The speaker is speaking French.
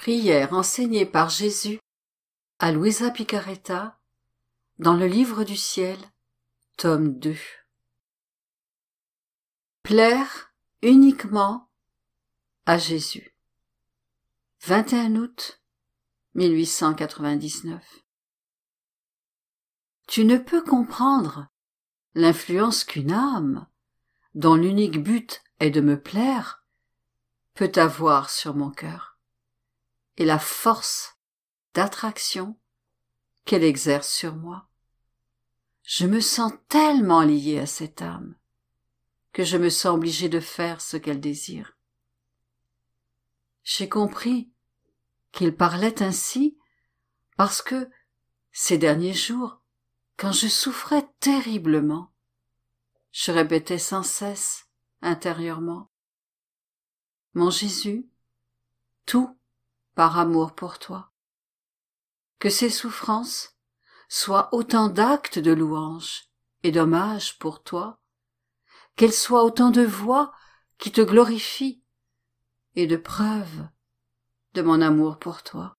Prière enseignée par Jésus à Louisa Picaretta dans le Livre du Ciel, tome 2. Plaire uniquement à Jésus. 21 août 1899. Tu ne peux comprendre l'influence qu'une âme, dont l'unique but est de me plaire, peut avoir sur mon cœur et la force d'attraction qu'elle exerce sur moi. Je me sens tellement liée à cette âme que je me sens obligée de faire ce qu'elle désire. J'ai compris qu'il parlait ainsi parce que, ces derniers jours, quand je souffrais terriblement, je répétais sans cesse, intérieurement, Mon Jésus, tout par amour pour toi. Que ces souffrances soient autant d'actes de louange et d'hommages pour toi, qu'elles soient autant de voix qui te glorifient et de preuves de mon amour pour toi.